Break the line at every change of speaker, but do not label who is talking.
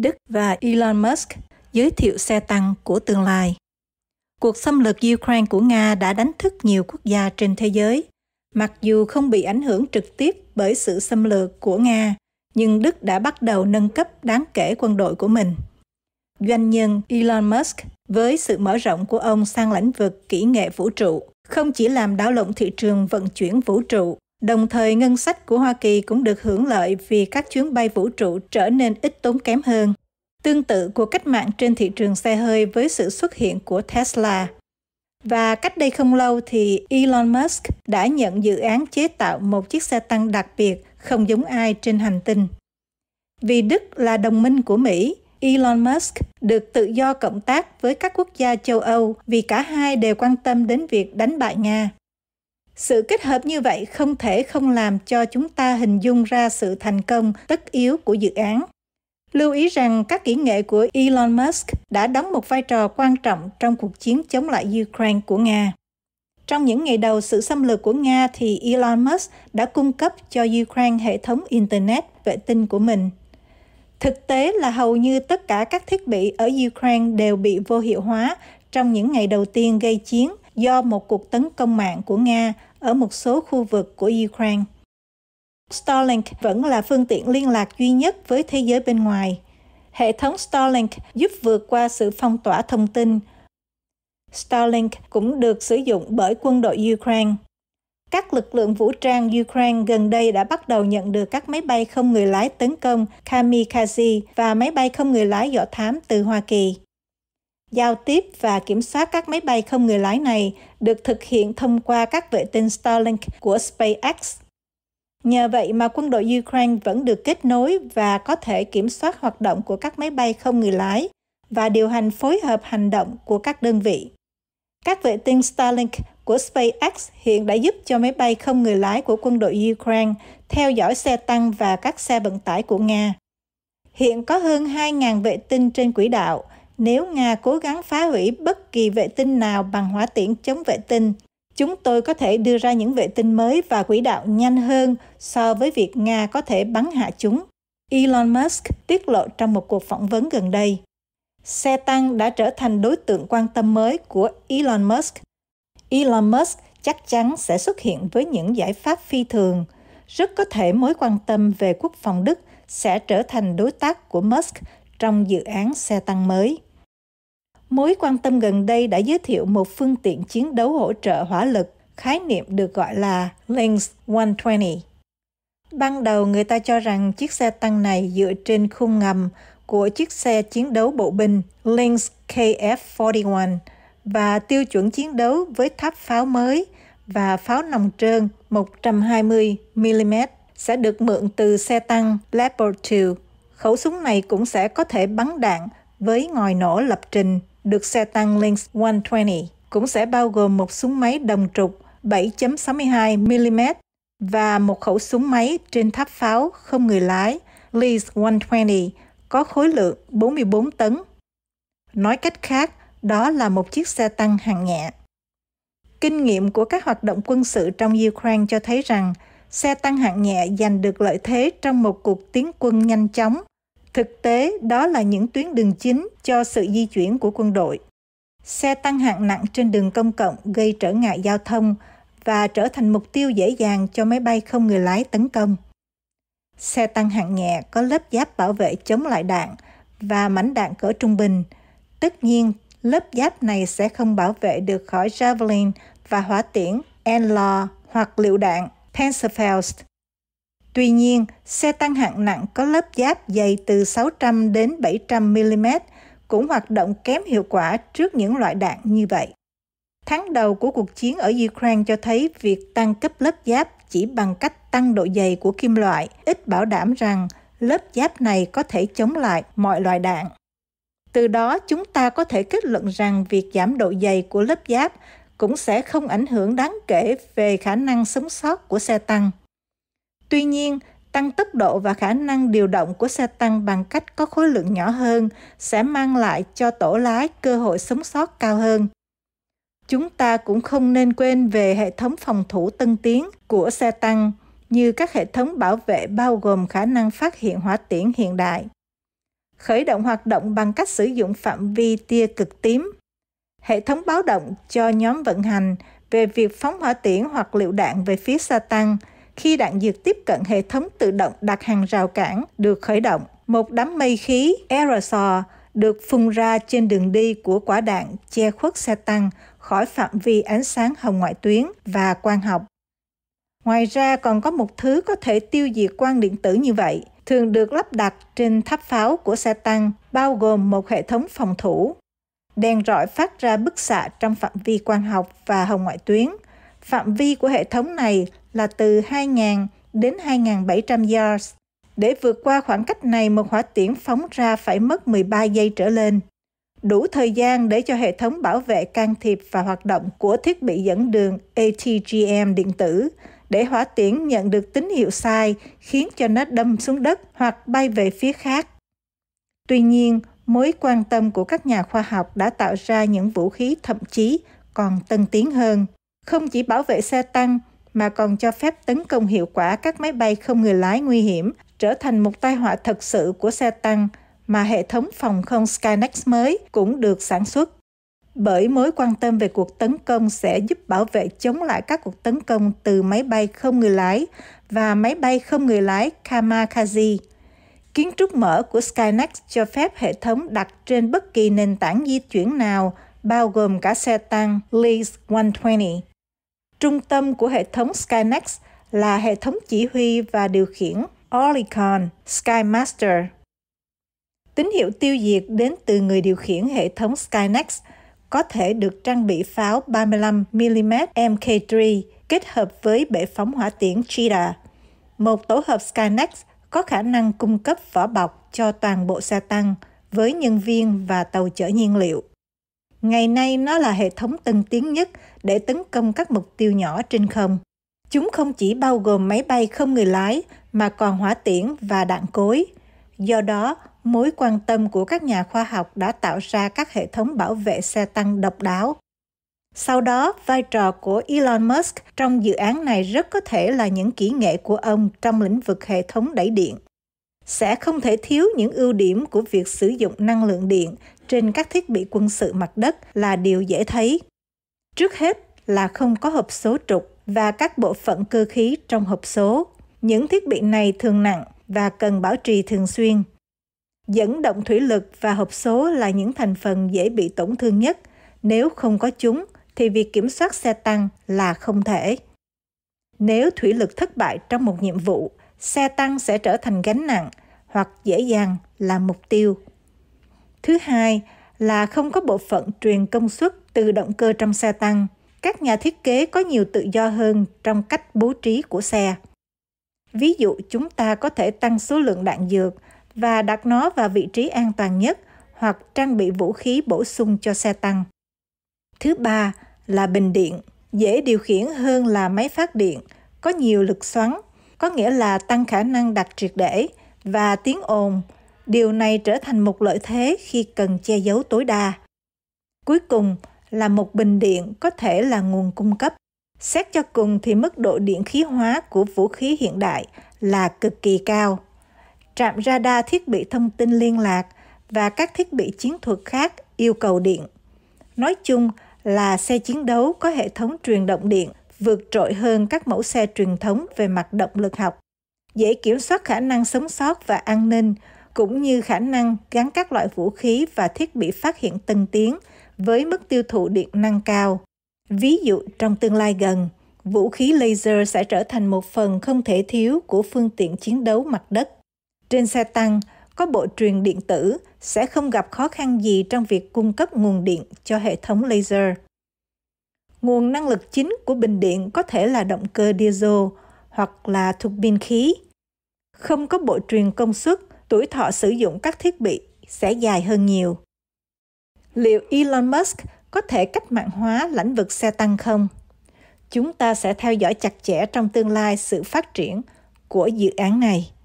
Đức và Elon Musk giới thiệu xe tăng của tương lai. Cuộc xâm lược Ukraine của Nga đã đánh thức nhiều quốc gia trên thế giới. Mặc dù không bị ảnh hưởng trực tiếp bởi sự xâm lược của Nga, nhưng Đức đã bắt đầu nâng cấp đáng kể quân đội của mình. Doanh nhân Elon Musk với sự mở rộng của ông sang lĩnh vực kỹ nghệ vũ trụ, không chỉ làm đảo lộn thị trường vận chuyển vũ trụ Đồng thời, ngân sách của Hoa Kỳ cũng được hưởng lợi vì các chuyến bay vũ trụ trở nên ít tốn kém hơn. Tương tự của cách mạng trên thị trường xe hơi với sự xuất hiện của Tesla. Và cách đây không lâu thì Elon Musk đã nhận dự án chế tạo một chiếc xe tăng đặc biệt không giống ai trên hành tinh. Vì Đức là đồng minh của Mỹ, Elon Musk được tự do cộng tác với các quốc gia châu Âu vì cả hai đều quan tâm đến việc đánh bại Nga sự kết hợp như vậy không thể không làm cho chúng ta hình dung ra sự thành công tất yếu của dự án lưu ý rằng các kỹ nghệ của elon musk đã đóng một vai trò quan trọng trong cuộc chiến chống lại ukraine của nga trong những ngày đầu sự xâm lược của Nga thì Elon Musk đã cung cấp cho Ukraine hệ thống Internet vệ tinh của mình. Thực tế là hầu như tất cả các thiết bị ở Ukraine đều bị vô hiệu hóa trong những ngày đầu tiên gây chiến do một cuộc tấn công mạng của Nga ở một số khu vực của Ukraine. Starlink vẫn là phương tiện liên lạc duy nhất với thế giới bên ngoài. Hệ thống Starlink giúp vượt qua sự phong tỏa thông tin. Starlink cũng được sử dụng bởi quân đội Ukraine. Các lực lượng vũ trang Ukraine gần đây đã bắt đầu nhận được các máy bay không người lái tấn công kamikaze và máy bay không người lái dọ thám từ Hoa Kỳ. Giao tiếp và kiểm soát các máy bay không người lái này được thực hiện thông qua các vệ tinh Starlink của SpaceX. Nhờ vậy mà quân đội Ukraine vẫn được kết nối và có thể kiểm soát hoạt động của các máy bay không người lái và điều hành phối hợp hành động của các đơn vị. Các vệ tinh Starlink của SpaceX hiện đã giúp cho máy bay không người lái của quân đội Ukraine theo dõi xe tăng và các xe vận tải của Nga. Hiện có hơn 2.000 vệ tinh trên quỹ đạo – nếu Nga cố gắng phá hủy bất kỳ vệ tinh nào bằng hỏa tiễn chống vệ tinh, chúng tôi có thể đưa ra những vệ tinh mới và quỹ đạo nhanh hơn so với việc Nga có thể bắn hạ chúng. Elon Musk tiết lộ trong một cuộc phỏng vấn gần đây. Xe tăng đã trở thành đối tượng quan tâm mới của Elon Musk. Elon Musk chắc chắn sẽ xuất hiện với những giải pháp phi thường. Rất có thể mối quan tâm về quốc phòng Đức sẽ trở thành đối tác của Musk trong dự án xe tăng mới. Mối quan tâm gần đây đã giới thiệu một phương tiện chiến đấu hỗ trợ hỏa lực, khái niệm được gọi là Lynx 120. Ban đầu người ta cho rằng chiếc xe tăng này dựa trên khung ngầm của chiếc xe chiến đấu bộ binh Lynx KF-41 và tiêu chuẩn chiến đấu với tháp pháo mới và pháo nòng trơn 120mm sẽ được mượn từ xe tăng Leopard 2. Khẩu súng này cũng sẽ có thể bắn đạn với ngòi nổ lập trình được xe tăng Lynx 120, cũng sẽ bao gồm một súng máy đồng trục 7.62mm và một khẩu súng máy trên tháp pháo không người lái Lees 120 có khối lượng 44 tấn. Nói cách khác, đó là một chiếc xe tăng hạng nhẹ. Kinh nghiệm của các hoạt động quân sự trong Ukraine cho thấy rằng xe tăng hạng nhẹ giành được lợi thế trong một cuộc tiến quân nhanh chóng Thực tế, đó là những tuyến đường chính cho sự di chuyển của quân đội. Xe tăng hạng nặng trên đường công cộng gây trở ngại giao thông và trở thành mục tiêu dễ dàng cho máy bay không người lái tấn công. Xe tăng hạng nhẹ có lớp giáp bảo vệ chống lại đạn và mảnh đạn cỡ trung bình. Tất nhiên, lớp giáp này sẽ không bảo vệ được khỏi javelin và hỏa tiễn Enlaw hoặc lựu đạn Panzerfaust. Tuy nhiên, xe tăng hạng nặng có lớp giáp dày từ 600 đến 700 mm cũng hoạt động kém hiệu quả trước những loại đạn như vậy. Tháng đầu của cuộc chiến ở Ukraine cho thấy việc tăng cấp lớp giáp chỉ bằng cách tăng độ dày của kim loại, ít bảo đảm rằng lớp giáp này có thể chống lại mọi loại đạn. Từ đó chúng ta có thể kết luận rằng việc giảm độ dày của lớp giáp cũng sẽ không ảnh hưởng đáng kể về khả năng sống sót của xe tăng. Tuy nhiên, tăng tốc độ và khả năng điều động của xe tăng bằng cách có khối lượng nhỏ hơn sẽ mang lại cho tổ lái cơ hội sống sót cao hơn. Chúng ta cũng không nên quên về hệ thống phòng thủ tân tiến của xe tăng như các hệ thống bảo vệ bao gồm khả năng phát hiện hỏa tiễn hiện đại. Khởi động hoạt động bằng cách sử dụng phạm vi tia cực tím. Hệ thống báo động cho nhóm vận hành về việc phóng hỏa tiễn hoặc liệu đạn về phía xe tăng – khi đạn dược tiếp cận hệ thống tự động đặt hàng rào cản được khởi động. Một đám mây khí aerosol được phun ra trên đường đi của quả đạn che khuất xe tăng khỏi phạm vi ánh sáng hồng ngoại tuyến và quang học. Ngoài ra còn có một thứ có thể tiêu diệt quang điện tử như vậy, thường được lắp đặt trên tháp pháo của xe tăng, bao gồm một hệ thống phòng thủ. Đèn rọi phát ra bức xạ trong phạm vi quang học và hồng ngoại tuyến. Phạm vi của hệ thống này là từ 2.000 đến 2.700 yards. Để vượt qua khoảng cách này, một hỏa tiễn phóng ra phải mất 13 giây trở lên. Đủ thời gian để cho hệ thống bảo vệ can thiệp và hoạt động của thiết bị dẫn đường ATGM điện tử để hỏa tiễn nhận được tín hiệu sai khiến cho nó đâm xuống đất hoặc bay về phía khác. Tuy nhiên, mối quan tâm của các nhà khoa học đã tạo ra những vũ khí thậm chí còn tân tiến hơn. Không chỉ bảo vệ xe tăng mà còn cho phép tấn công hiệu quả các máy bay không người lái nguy hiểm, trở thành một tai họa thật sự của xe tăng mà hệ thống phòng không Skynex mới cũng được sản xuất. Bởi mối quan tâm về cuộc tấn công sẽ giúp bảo vệ chống lại các cuộc tấn công từ máy bay không người lái và máy bay không người lái Kamikaze. Kiến trúc mở của Skynex cho phép hệ thống đặt trên bất kỳ nền tảng di chuyển nào, bao gồm cả xe tăng Lease 120. Trung tâm của hệ thống Skynex là hệ thống chỉ huy và điều khiển Oricon Skymaster. Tín hiệu tiêu diệt đến từ người điều khiển hệ thống Skynex có thể được trang bị pháo 35mm MK3 kết hợp với bệ phóng hỏa tiễn Cheetah. Một tổ hợp Skynex có khả năng cung cấp vỏ bọc cho toàn bộ xe tăng với nhân viên và tàu chở nhiên liệu. Ngày nay nó là hệ thống tân tiến nhất để tấn công các mục tiêu nhỏ trên không. Chúng không chỉ bao gồm máy bay không người lái mà còn hỏa tiễn và đạn cối. Do đó, mối quan tâm của các nhà khoa học đã tạo ra các hệ thống bảo vệ xe tăng độc đáo. Sau đó, vai trò của Elon Musk trong dự án này rất có thể là những kỹ nghệ của ông trong lĩnh vực hệ thống đẩy điện. Sẽ không thể thiếu những ưu điểm của việc sử dụng năng lượng điện trên các thiết bị quân sự mặt đất là điều dễ thấy. Trước hết là không có hộp số trục và các bộ phận cơ khí trong hộp số. Những thiết bị này thường nặng và cần bảo trì thường xuyên. Dẫn động thủy lực và hộp số là những thành phần dễ bị tổn thương nhất. Nếu không có chúng, thì việc kiểm soát xe tăng là không thể. Nếu thủy lực thất bại trong một nhiệm vụ, xe tăng sẽ trở thành gánh nặng hoặc dễ dàng là mục tiêu Thứ hai là không có bộ phận truyền công suất từ động cơ trong xe tăng. Các nhà thiết kế có nhiều tự do hơn trong cách bố trí của xe. Ví dụ chúng ta có thể tăng số lượng đạn dược và đặt nó vào vị trí an toàn nhất hoặc trang bị vũ khí bổ sung cho xe tăng. Thứ ba là bình điện, dễ điều khiển hơn là máy phát điện, có nhiều lực xoắn, có nghĩa là tăng khả năng đặt triệt để và tiếng ồn Điều này trở thành một lợi thế khi cần che giấu tối đa. Cuối cùng là một bình điện có thể là nguồn cung cấp. Xét cho cùng thì mức độ điện khí hóa của vũ khí hiện đại là cực kỳ cao. Trạm radar thiết bị thông tin liên lạc và các thiết bị chiến thuật khác yêu cầu điện. Nói chung là xe chiến đấu có hệ thống truyền động điện vượt trội hơn các mẫu xe truyền thống về mặt động lực học, dễ kiểm soát khả năng sống sót và an ninh, cũng như khả năng gắn các loại vũ khí và thiết bị phát hiện tân tiến với mức tiêu thụ điện năng cao. Ví dụ trong tương lai gần, vũ khí laser sẽ trở thành một phần không thể thiếu của phương tiện chiến đấu mặt đất. Trên xe tăng, có bộ truyền điện tử sẽ không gặp khó khăn gì trong việc cung cấp nguồn điện cho hệ thống laser. Nguồn năng lực chính của bình điện có thể là động cơ diesel hoặc là thuộc pin khí. Không có bộ truyền công suất tuổi thọ sử dụng các thiết bị sẽ dài hơn nhiều. Liệu Elon Musk có thể cách mạng hóa lĩnh vực xe tăng không? Chúng ta sẽ theo dõi chặt chẽ trong tương lai sự phát triển của dự án này.